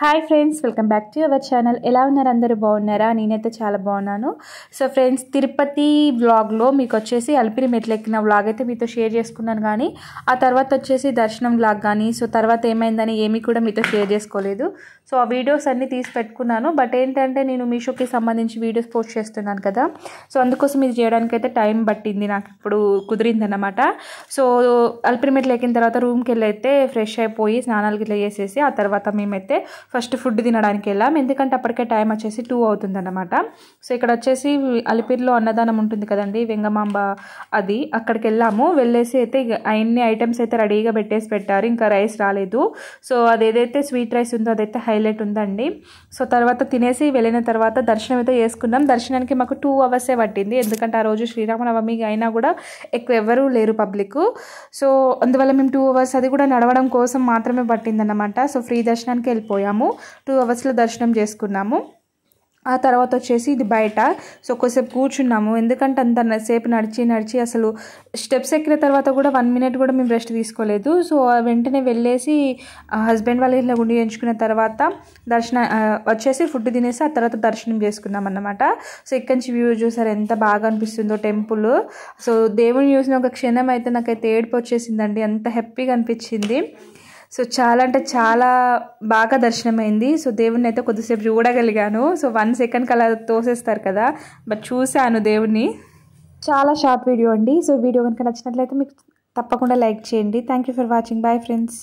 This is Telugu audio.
hi friends welcome back to our channel ఎలా ఉన్నారు అందరూ బాగున్నారా నేనైతే చాలా బాగున్నాను సో ఫ్రెండ్స్ తిరుపతి వ్లాగ్లో మీకు వచ్చేసి అలిపిరి మెట్లెక్కిన వ్లాగ్ అయితే మీతో షేర్ చేసుకున్నాను కానీ ఆ తర్వాత వచ్చేసి దర్శనం వ్లాగ్ కానీ సో తర్వాత ఏమైందని ఏమీ కూడా మీతో షేర్ చేసుకోలేదు సో ఆ వీడియోస్ అన్నీ తీసి పెట్టుకున్నాను బట్ ఏంటంటే నేను మీషోకి సంబంధించి వీడియోస్ పోస్ట్ చేస్తున్నాను కదా సో అందుకోసం ఇది చేయడానికైతే టైం పట్టింది నాకు ఇప్పుడు కుదిరిందనమాట సో అలిపిరి మెట్లెక్కిన తర్వాత రూమ్కి వెళ్ళి అయితే ఫ్రెష్ అయిపోయి స్నానాలు ఇట్లా చేసేసి ఆ తర్వాత మేమైతే ఫస్ట్ ఫుడ్ తినడానికి వెళ్ళాం ఎందుకంటే అప్పటికే టైం వచ్చేసి టూ అవుతుందన్నమాట సో ఇక్కడ వచ్చేసి అలిపిరిలో అన్నదానం ఉంటుంది కదండి వెంగమాంబ అది అక్కడికి వెళ్ళాము వెళ్ళేసి అయితే అన్ని ఐటమ్స్ అయితే రెడీగా పెట్టేసి పెట్టారు ఇంకా రైస్ రాలేదు సో అదేదైతే స్వీట్ రైస్ ఉందో అదైతే హైలైట్ ఉందండి సో తర్వాత తినేసి వెళ్ళిన తర్వాత దర్శనం అయితే చేసుకున్నాం దర్శనానికి మాకు టూ అవర్సే పట్టింది ఎందుకంటే ఆ రోజు శ్రీరామనవమి అయినా కూడా ఎక్కువ ఎవరూ లేరు పబ్లిక్ సో అందువల్ల మేము టూ అవర్స్ అది కూడా నడవడం కోసం మాత్రమే పట్టిందన్నమాట సో ఫ్రీ దర్శనానికి వెళ్ళిపోయాం వెళ్ళాము టూ అవర్స్లో దర్శనం చేసుకున్నాము ఆ తర్వాత వచ్చేసి ఇది బయట సో కొద్దిసేపు కూర్చున్నాము ఎందుకంటే అంత సేపు నడిచి నడిచి అసలు స్టెప్స్ ఎక్కిన తర్వాత కూడా వన్ మినిట్ కూడా మేము రెస్ట్ తీసుకోలేదు సో వెంటనే వెళ్ళేసి హస్బెండ్ వాళ్ళ ఇంట్లో ఉండి ఎంచుకున్న తర్వాత దర్శన వచ్చేసి ఫుడ్ తినేసి ఆ తర్వాత దర్శనం చేసుకున్నాం అన్నమాట సో ఇక్కడి నుంచి వ్యూ చూసారు ఎంత బాగా అనిపిస్తుందో టెంపుల్ సో దేవుని చూసిన ఒక క్షణం అయితే నాకైతే ఏడుపు వచ్చేసిందండి అంత హ్యాపీగా అనిపించింది సో చాలా అంటే చాలా బాగా దర్శనమైంది సో దేవుణ్ణి అయితే కొద్దిసేపు చూడగలిగాను సో వన్ సెకండ్కి అలా తోసేస్తారు కదా బట్ చూశాను దేవుణ్ణి చాలా షార్ట్ వీడియో అండి సో వీడియో కనుక నచ్చినట్లయితే మీకు తప్పకుండా లైక్ చేయండి thank you for watching bye friends